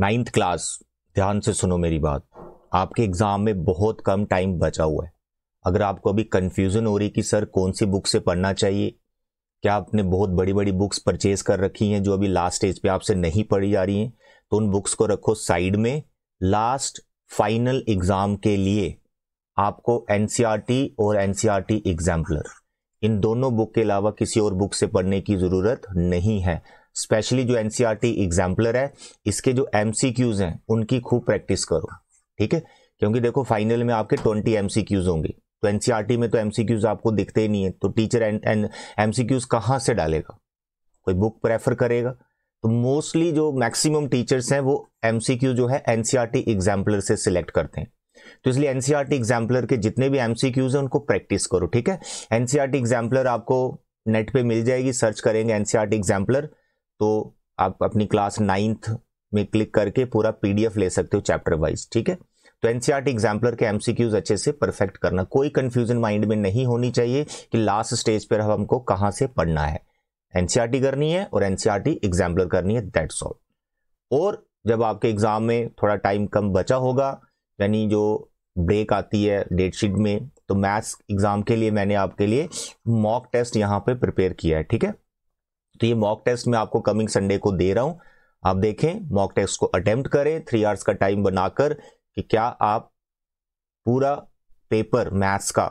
ninth class ध्यान से सुनो मेरी बात आपके एग्ज़ाम में बहुत कम टाइम बचा हुआ है अगर आपको अभी कन्फ्यूज़न हो रही कि सर कौन सी बुक से पढ़ना चाहिए क्या आपने बहुत बड़ी बड़ी बुक्स परचेज कर रखी हैं जो अभी लास्ट स्टेज पे आपसे नहीं पढ़ी जा रही हैं तो उन बुक्स को रखो साइड में लास्ट फाइनल एग्ज़ाम के लिए आपको एन e और एन एग्जाम्पलर e इन दोनों बुक के अलावा किसी और बुक से पढ़ने की ज़रूरत नहीं है स्पेशली जो टी एग्जाम्पलर e है इसके जो एम हैं उनकी खूब प्रैक्टिस करो ठीक है क्योंकि देखो फाइनल में आपके ट्वेंटी एम होंगे तो एनसीआरटी e में तो एम आपको दिखते ही नहीं है तो टीचर एन एम सी कहाँ से डालेगा कोई बुक प्रेफर करेगा तो मोस्टली जो मैक्सिमम टीचर्स हैं वो एम जो है एन एग्जाम्पलर से सिलेक्ट करते हैं तो इसलिए एनसीआरटी एग्जाम्पलर e के जितने भी एमसीक्यूज हैं उनको प्रैक्टिस करो ठीक है एनसीआरटी एग्जाम्पलर आपको नेट पे मिल जाएगी सर्च करेंगे एनसीआरटी एग्जाम्पलर तो आप अपनी क्लास नाइन्थ में क्लिक करके पूरा पीडीएफ ले सकते हो चैप्टर वाइज ठीक है तो एनसीआरटी एग्जाम्पलर के एमसीक्यूज अच्छे से परफेक्ट करना कोई कंफ्यूजन माइंड में नहीं होनी चाहिए कि लास्ट स्टेज पर हमको कहाँ से पढ़ना है एनसीआरटी करनी है और एनसीआरटी एग्जाम्पलर करनी है दैट्स ऑल और जब आपके एग्जाम में थोड़ा टाइम कम बचा होगा यानी जो ब्रेक आती है डेट शीट में तो मैथ्स एग्जाम के लिए मैंने आपके लिए मॉक टेस्ट यहाँ पे प्रिपेयर किया है ठीक है तो ये मॉक टेस्ट मैं आपको कमिंग संडे को दे रहा हूं आप देखें मॉक टेस्ट को अटेम्प्ट करें थ्री आवर्स का टाइम बनाकर कि क्या आप पूरा पेपर मैथ्स का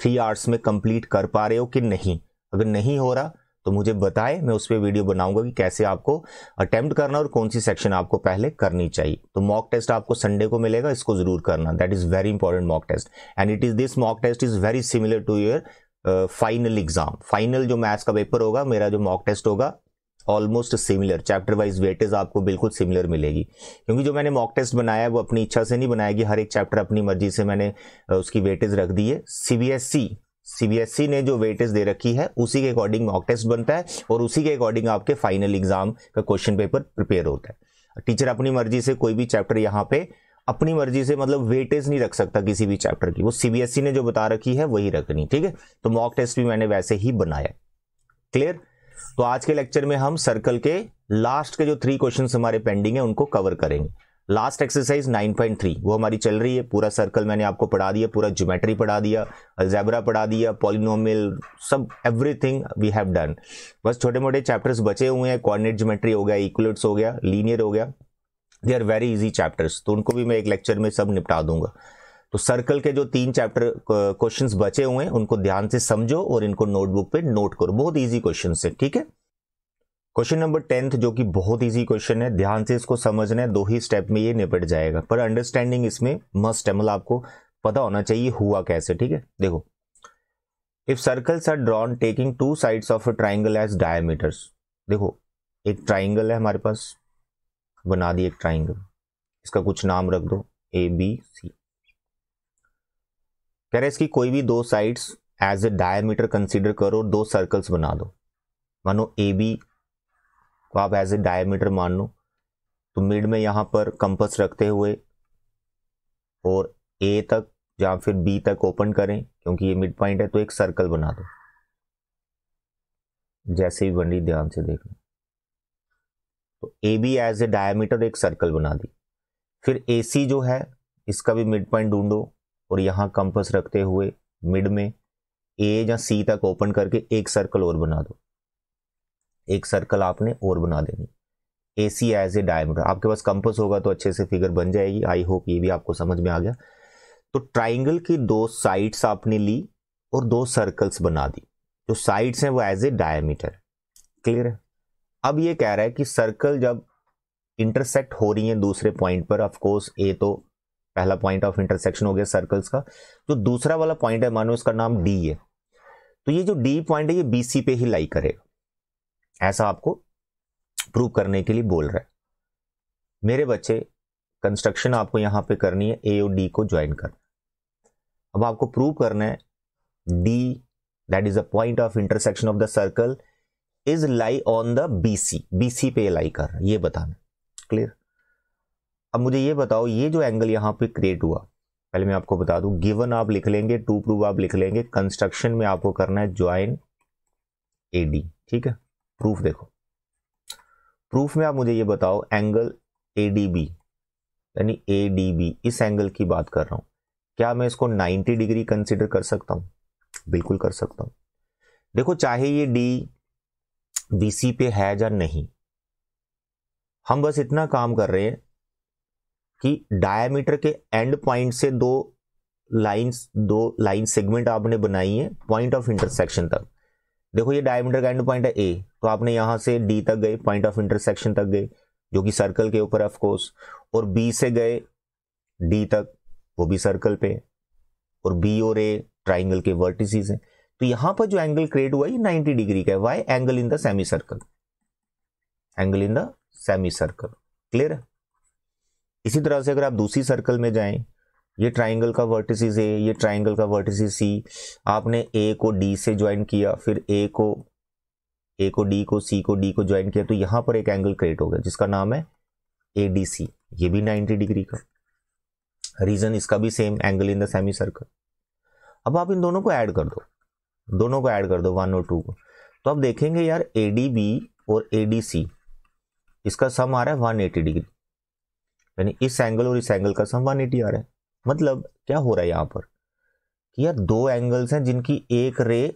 थ्री आवर्स में कंप्लीट कर पा रहे हो कि नहीं अगर नहीं हो रहा तो मुझे बताएं मैं उस पर वीडियो बनाऊंगा कि कैसे आपको अटेम्प्ट करना और कौन सी सेक्शन आपको पहले करनी चाहिए तो मॉक टेस्ट आपको संडे को मिलेगा इसको जरूर करना that is very important mock test and it is this mock test is very similar to your final exam final जो मैथ्स का पेपर होगा मेरा जो मॉक टेस्ट होगा almost similar chapter wise weightage आपको बिल्कुल सिमिलर मिलेगी क्योंकि जो मैंने मॉक टेस्ट बनाया वो अपनी इच्छा से नहीं बनाया कि हर एक चैप्टर अपनी मर्जी से मैंने उसकी वेटेज रख दी है सीबीएसई सीबीएसई e, e ने जो वेटेज दे रखी है उसी के अकॉर्डिंग मॉक टेस्ट बनता है और उसी के अकॉर्डिंग आपके फाइनल एग्जाम का क्वेश्चन पेपर प्रिपेयर होता है टीचर अपनी मर्जी से कोई भी चैप्टर यहाँ पे अपनी मर्जी से मतलब वेटेज नहीं रख सकता किसी भी चैप्टर की वो सीबीएसई e ने जो बता रखी है वही रखनी ठीक है तो मॉक टेस्ट भी मैंने वैसे ही बनाया क्लियर तो आज के लेक्चर में हम सर्कल के लास्ट के जो थ्री क्वेश्चन हमारे पेंडिंग है उनको कवर करेंगे लास्ट एक्सरसाइज 9.3 वो हमारी चल रही है पूरा सर्कल मैंने आपको पढ़ा दिया पूरा ज्योमेट्री पढ़ा दिया अल्जैबरा पढ़ा दिया पॉलिनोमियल सब एवरीथिंग वी हैव डन बस छोटे मोटे चैप्टर्स बचे हुए हैं कोऑर्डिनेट ज्योमेट्री हो गया इक्वलेट्स हो गया लीनियर हो गया they are very easy chapters तो उनको भी मैं एक लेक्चर में सब निपटा दूंगा तो सर्कल के जो तीन चैप्टर क्वेश्चंस बचे हुए हैं उनको ध्यान से समझो और इनको नोटबुक पे नोट करो बहुत इजी क्वेश्चन है ठीक है क्वेश्चन नंबर टेंथ जो कि बहुत इजी क्वेश्चन है ध्यान से इसको समझना है दो ही स्टेप में ये निपट जाएगा पर अंडरस्टैंडिंग इसमें मस्ट है मतलब आपको पता होना चाहिए हुआ कैसे ठीक है देखो if circles are drawn taking two sides of a triangle as diameters देखो एक ट्राइंगल है हमारे पास बना दिए एक ट्राइंगल इसका कुछ नाम रख दो ए बी सी कह रहे इसकी कोई भी दो sides as a diameter consider करो दो सर्कल्स बना दो मानो ए बी को आप एज ए डायमीटर मान लो तो मिड में यहाँ पर कंपस रखते हुए और ए तक या फिर बी तक ओपन करें क्योंकि ये मिड पॉइंट है तो एक सर्कल बना दो जैसे ही बन रही ध्यान से देखना तो A B as a diameter एक सर्कल बना दी फिर ए सी जो है इसका भी मिड पॉइंट ढूंढो और यहाँ कंपस रखते हुए मिड में ए या सी तक ओपन करके एक सर्कल और बना दो एक सर्कल आपने और बना देनी ए सी एज ए डायमीटर आपके पास कंपस होगा तो अच्छे से फिगर बन जाएगी आई होप ये भी आपको समझ में आ गया तो ट्राइंगल की दो साइड्स आपने ली और दो सर्कल्स बना दी जो साइड्स हैं वो एज ए डायमीटर क्लियर है अब ये कह रहा है कि सर्कल जब इंटरसेक्ट हो रही है दूसरे पॉइंट पर ऑफकोर्स ए तो पहला पॉइंट ऑफ इंटरसेक्शन हो गया सर्कल्स का जो दूसरा वाला पॉइंट है मानो इसका नाम डी है तो ये जो डी पॉइंट है ये बी पे ही लाई करेगा ऐसा आपको प्रूव करने के लिए बोल रहा है मेरे बच्चे कंस्ट्रक्शन आपको यहां पे करनी है ए और डी को ज्वाइन करना अब आपको प्रूव करना है D that is a point of intersection of the circle is lie on the BC BC पे लाई कर रहा है ये बताना क्लियर अब मुझे ये बताओ ये जो एंगल यहां पे क्रिएट हुआ पहले मैं आपको बता दू गिवन आप लिख लेंगे टू प्रूव आप लिख लेंगे कंस्ट्रक्शन में आपको करना है ज्वाइन ए डी ठीक है प्रूफ देखो प्रूफ में आप मुझे ये बताओ एंगल ए डी बी यानी ए डी बी इस एंगल की बात कर रहा हूं क्या मैं इसको 90 डिग्री कंसिडर कर सकता हूं बिल्कुल कर सकता हूं देखो चाहे ये डी वीसी पे है या नहीं हम बस इतना काम कर रहे हैं कि डायमीटर के एंड पॉइंट से दो लाइंस दो लाइन सेगमेंट आपने बनाई है पॉइंट ऑफ इंटरसेक्शन तक देखो ये डायमीटर का एंड पॉइंट है ए तो आपने यहां से डी तक गए पॉइंट ऑफ इंटरसेक्शन तक गए जो कि सर्कल के ऊपर ऑफ कोर्स और बी से गए डी तक वो भी सर्कल पे और बी और ए ट्राइंगल के वर्टिसेस हैं तो यहां पर जो एंगल क्रिएट हुआ ये 90 डिग्री का है why angle in the semicircle angle in the semicircle clear है इसी तरह से अगर आप दूसरी सर्कल में जाएं ये ट्राइंगल का वर्टिसिस ए ये ट्राइंगल का वर्टिसिस सी आपने ए को डी से ज्वाइन किया फिर ए को ए को डी को सी को डी को ज्वाइन किया तो यहां पर एक एंगल क्रिएट हो गया जिसका नाम है ए डी सी ये भी 90 डिग्री का रीजन इसका भी same angle in the semicircle अब आप इन दोनों को ऐड कर दो दोनों को ऐड कर दो वन और टू को तो अब देखेंगे यार ए डी बी और ए डी सी इसका सम आ रहा है वन एटी डिग्री यानी इस एंगल और इस एंगल का सम वन एटी आ रहा है मतलब क्या हो रहा है यहाँ पर कि यार दो एंगल्स हैं जिनकी एक रे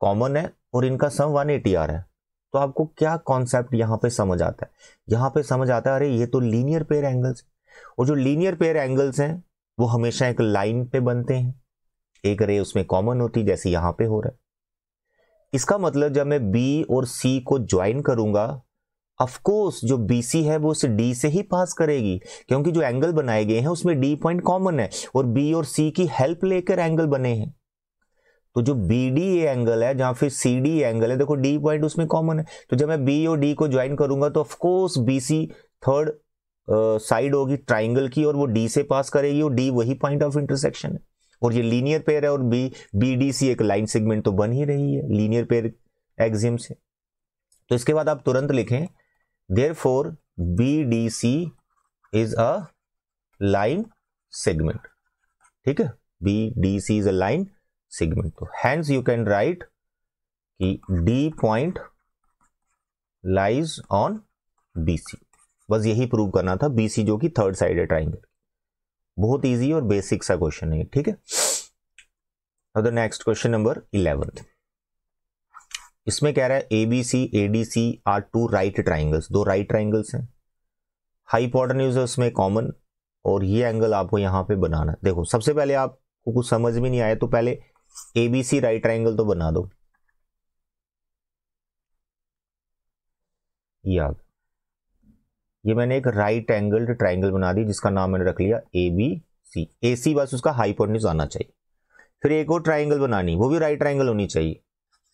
कॉमन है और इनका सम वन एटी आ रहा है तो आपको क्या कॉन्सेप्ट यहाँ पे समझ आता है यहाँ पे समझ आता है अरे ये तो लीनियर पेयर एंगल्स और जो लीनियर पेयर एंगल्स हैं वो हमेशा एक लाइन पे बनते हैं एक रे उसमें कॉमन होती जैसे यहां पे हो रहा है इसका मतलब जब मैं बी और सी को ज्वाइन करूंगा अफकोर्स जो बी सी है वो उसे डी से ही पास करेगी क्योंकि जो एंगल बनाए गए हैं उसमें डी पॉइंट कॉमन है और बी और सी की हेल्प लेकर एंगल बने हैं तो जो बी डी एंगल है जहां फिर सी डी एंगल है देखो डी पॉइंट उसमें कॉमन है तो जब मैं बी और डी को ज्वाइन करूंगा तो of course B C third side होगी ट्राइंगल की और वो डी से पास करेगी और डी वही पॉइंट ऑफ इंटरसेक्शन है और ये लीनियर पेयर है और बी बी डी सी एक लाइन सेगमेंट तो बन ही रही है लीनियर पेयर एग्जियम से तो इसके बाद आप तुरंत लिखें therefore B D C is a line segment ठीक है B D C is a line segment तो हैंड्स यू कैन राइट कि D point lies on B C बस यही प्रूव करना था बी सी जो कि थर्ड साइड है ट्राइंगल बहुत ईजी और बेसिक सा क्वेश्चन है ठीक है अब the next question number eleventh इसमें कह रहा है ABC ADC are to right triangles दो राइट ट्राइंगल्स हैं हाइपोटन्यूज है उसमें कॉमन और ये एंगल आपको यहां पे बनाना है देखो सबसे पहले आपको कुछ समझ में नहीं आया तो पहले एबीसी राइट ट्राइंगल तो बना दो याद ये मैंने एक राइट एंगल्ड ट्राइंगल बना दी जिसका नाम मैंने रख लिया ए बी सी ए सी बस उसका हाइपोटेन्यूज आना चाहिए फिर एक और ट्राइंगल बनानी वो भी राइट ट्राइंगल होनी चाहिए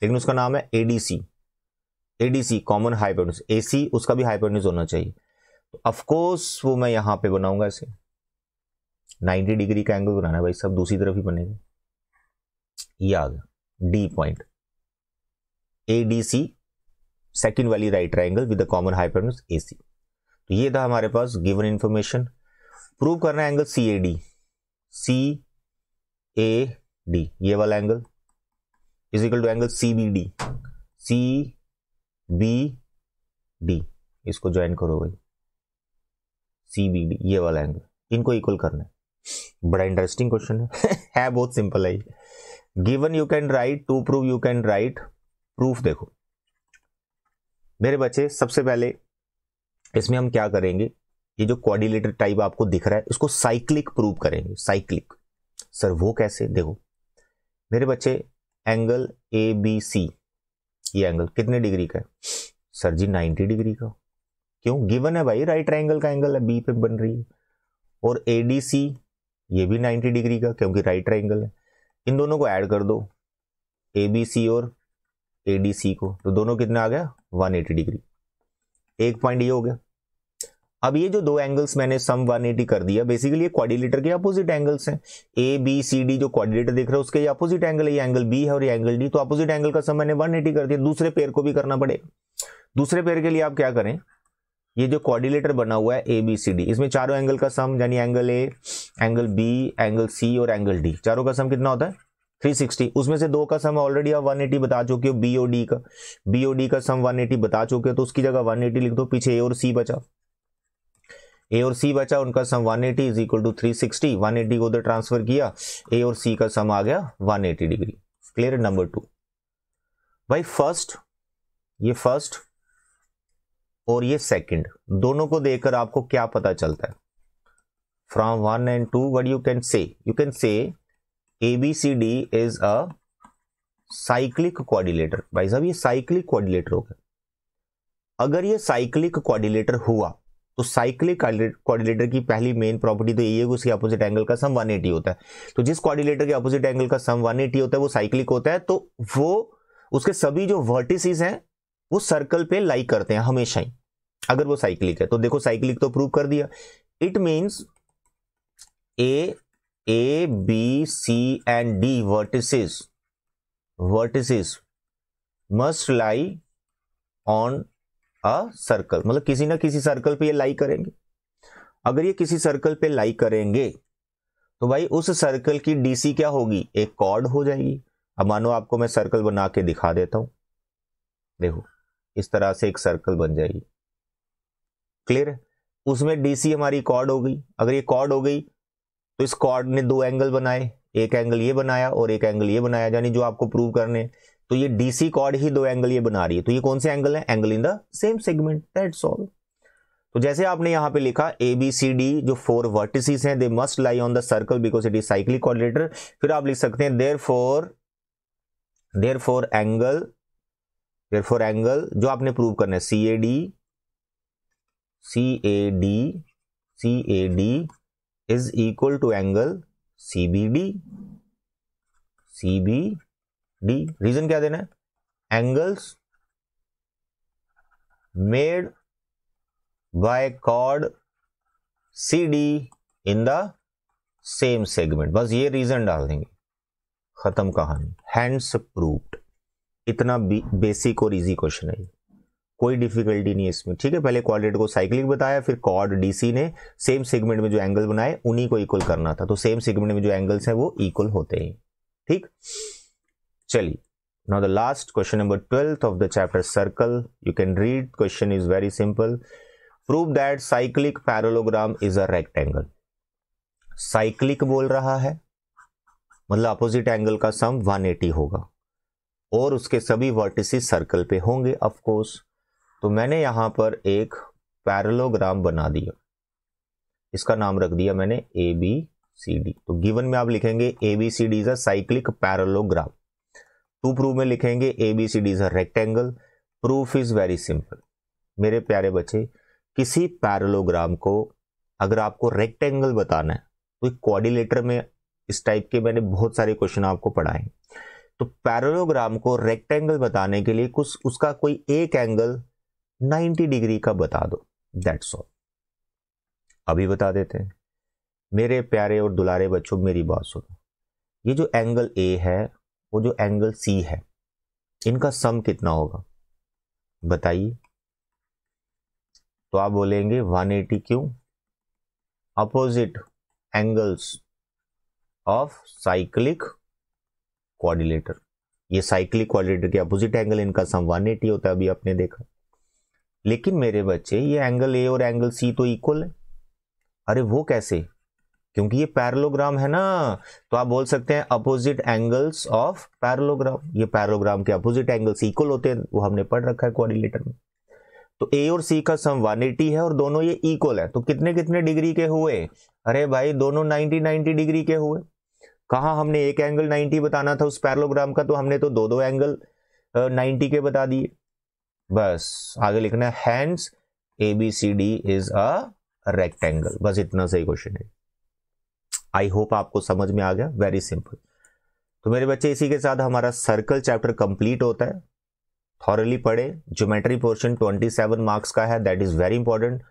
लेकिन उसका नाम है A D C A D C common point A C उसका भी पॉइंट होना चाहिए तो ऑफकोर्स वो मैं यहाँ पे बनाऊंगा इसे 90 डिग्री का एंगल बनाना है भाई सब दूसरी तरफ ही बनेगा ये आ गया D point A D C second वाली right triangle with common high point A C तो ये था हमारे पास गिवन इन्फॉर्मेशन प्रूव करना है angle C A D C A D ये वाला angle equal to angle C B D C B D इसको ज्वाइन करो भाई सी बी डी ये वाला एंगल इनको इक्वल करना है बड़ा इंटरेस्टिंग क्वेश्चन है है बहुत सिंपल है ये given you can write to prove you can write proof देखो मेरे बच्चे सबसे पहले इसमें हम क्या करेंगे ये जो कोऑर्डिनेटर टाइप आपको दिख रहा है इसको साइक्लिक प्रूव करेंगे साइक्लिक सर वो कैसे देखो मेरे बच्चे एंगल ए बी सी ये एंगल कितने डिग्री का है सर जी 90 डिग्री का क्यों गिवन है भाई राइट ट्राइंगल का एंगल है बी पे बन रही है और ए डी सी ये भी 90 डिग्री का क्योंकि राइट ट्राइंगल है इन दोनों को ऐड कर दो ए बी सी और ए डी सी को तो दोनों कितना आ गया 180 डिग्री एक पॉइंट ये हो गया अब ये जो दो एंगल्स मैंने सम 180 कर दिया बेसिकली ये क्वाड्रिलेटर के अपोजिट एंगल्स हैं ए बी सी डी जो क्वाड्रिलेटर देख रहे हो उसके ये अपोजिट एंगल है ये एंगल बी है और ये एंगल डी तो अपोजिट एंगल का सम मैंने 180 कर दिया दूसरे पेयर को भी करना पड़ेगा दूसरे पेयर के लिए आप क्या करें ये जो क्वाड्रिलेटर बना हुआ है ए बी सी डी इसमें चारों एंगल का सम यानी angle A angle B angle C और एंगल डी चारों का सम कितना होता है 360 उसमें से दो का सम ऑलरेडी आप 180 बता चुके हो बीओडी का बीओडी का सम 180 बता चुके हो तो उसकी जगह 180 लिख दो पीछे ए और सी बचा ए और सी बचा उनका sum 180 eighty is equal to three sixty को उधर ट्रांसफर किया ए और सी का सम आ गया 180 डिग्री क्लियर नंबर टू भाई फर्स्ट ये फर्स्ट और ये सेकंड दोनों को देखकर आपको क्या पता चलता है from one and two what you can say you can say ABCD is a cyclic quadrilateral भाई साहब ये साइक्लिक कोऑर्डिलेटर हो गया अगर ये साइक्लिक कोऑर्डिलेटर हुआ तो साइक्लिक कोऑर्डिलेटर की पहली मेन प्रॉपर्टी तो यही है कि उसके अपोजिट एंगल का सम 180 होता है तो जिस कोऑर्डिलेटर के अपोजिट एंगल का सम 180 होता है वो साइक्लिक होता है तो वो उसके सभी जो वर्टिसेस हैं वो सर्कल पे लाइक करते हैं हमेशा ही अगर वो साइक्लिक है तो देखो साइक्लिक तो प्रूव कर दिया it means A A B C and D vertices vertices must lie on a circle मतलब किसी ना किसी सर्कल पे ये लाई करेंगे अगर ये किसी सर्कल पे लाई करेंगे तो भाई उस सर्कल की डीसी क्या होगी एक कॉर्ड हो जाएगी अब मानो आपको मैं सर्कल बना के दिखा देता हूं देखो इस तरह से एक सर्कल बन जाएगी क्लियर है उसमें डीसी हमारी कॉर्ड हो गई अगर ये कॉर्ड हो गई तो इस कॉर्ड ने दो एंगल बनाए एक एंगल ये बनाया और एक एंगल ये बनाया यानी जो आपको प्रूव करने तो ये डीसी कॉर्ड ही दो एंगल ये बना रही है तो ये कौन से एंगल है angle in the same segment that all तो जैसे आपने यहां पे लिखा ए बी सी डी जो फोर वर्टिसेस हैं they must lie on the circle because it is cyclic quadrilateral फिर आप लिख सकते हैं therefore therefore angle therefore angle जो आपने प्रूव करना है C A D C A D C A D is equal is equal to C B D reason क्या देना है angles made by chord C D in the same segment बस ये reason डाल देंगे खत्म कहानी हैंड्स प्रूफ इतना बेसिक और इजी क्वेश्चन है कोई डिफिकल्टी नहीं है इसमें ठीक है पहले क्वाड्रेट को साइक्लिक बताया फिर कॉर्ड डीसी ने सेम सेगमेंट में जो एंगल बनाए उन्हीं को इक्वल करना था तो सेम सेगमेंट में जो एंगल्स हैं वो इक्वल होते हैं ठीक चलिए now the last question number 12th of the chapter circle you can read question is very simple prove cyclic cyclic parallelogram is a rectangle cyclic बोल रहा है मतलब अपोजिट एंगल का सम 180 होगा और उसके सभी वर्टिसेस सर्कल पे होंगे ऑफ कोर्स तो मैंने यहां पर एक पैरलोग्राम बना दिया इसका नाम रख दिया मैंने ए बी सी डी तो गिवन में आप लिखेंगे A B C D is a cyclic parallelogram to proof में लिखेंगे A B C D is a rectangle proof is very simple मेरे प्यारे बच्चे किसी पैरलोग्राम को अगर आपको रेक्टेंगल बताना है तो कॉर्डिलेटर में इस टाइप के मैंने बहुत सारे क्वेश्चन आपको पढ़ाए तो पैरलोग्राम को रेक्टेंगल बताने के लिए कुछ उसका कोई एक एंगल 90 डिग्री का बता दो दैट्स ऑल अभी बता देते हैं मेरे प्यारे और दुलारे बच्चों मेरी बात सुनो ये जो एंगल ए है वो जो एंगल सी है इनका सम कितना होगा बताइए तो आप बोलेंगे 180 क्यों opposite angles of cyclic quadrilateral ये साइक्लिक कोऑर्डिनेटर के अपोजिट एंगल इनका सम 180 होता है अभी आपने देखा लेकिन मेरे बच्चे ये एंगल ए और एंगल सी तो इक्वल है अरे वो कैसे क्योंकि ये पैरलोग्राम है ना तो आप बोल सकते हैं अपोजिट एंगल्स ऑफ पैरलोग्राम ये पैरलोग्राम के अपोजिट एंगल्स इक्वल होते हैं वो हमने पढ़ रखा है कोऑर्डिनेटर में तो ए और सी का सम 180 है और दोनों ये इक्वल है तो कितने कितने डिग्री के हुए अरे भाई दोनों 90 90 डिग्री के हुए कहा हमने एक एंगल 90 बताना था उस पैरलोग्राम का तो हमने तो दो दो एंगल 90 के बता दिए बस आगे लिखना है A B C D is a rectangle बस इतना सही क्वेश्चन है आई होप आपको समझ में आ गया वेरी सिंपल तो मेरे बच्चे इसी के साथ हमारा सर्कल चैप्टर कंप्लीट होता है थॉरली पढ़े ज्योमेट्री पोर्शन 27 मार्क्स का है दैट इज वेरी इंपॉर्टेंट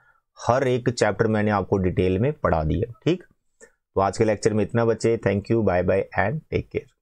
हर एक चैप्टर मैंने आपको डिटेल में पढ़ा दिया ठीक तो आज के लेक्चर में इतना बच्चे thank you bye bye and take care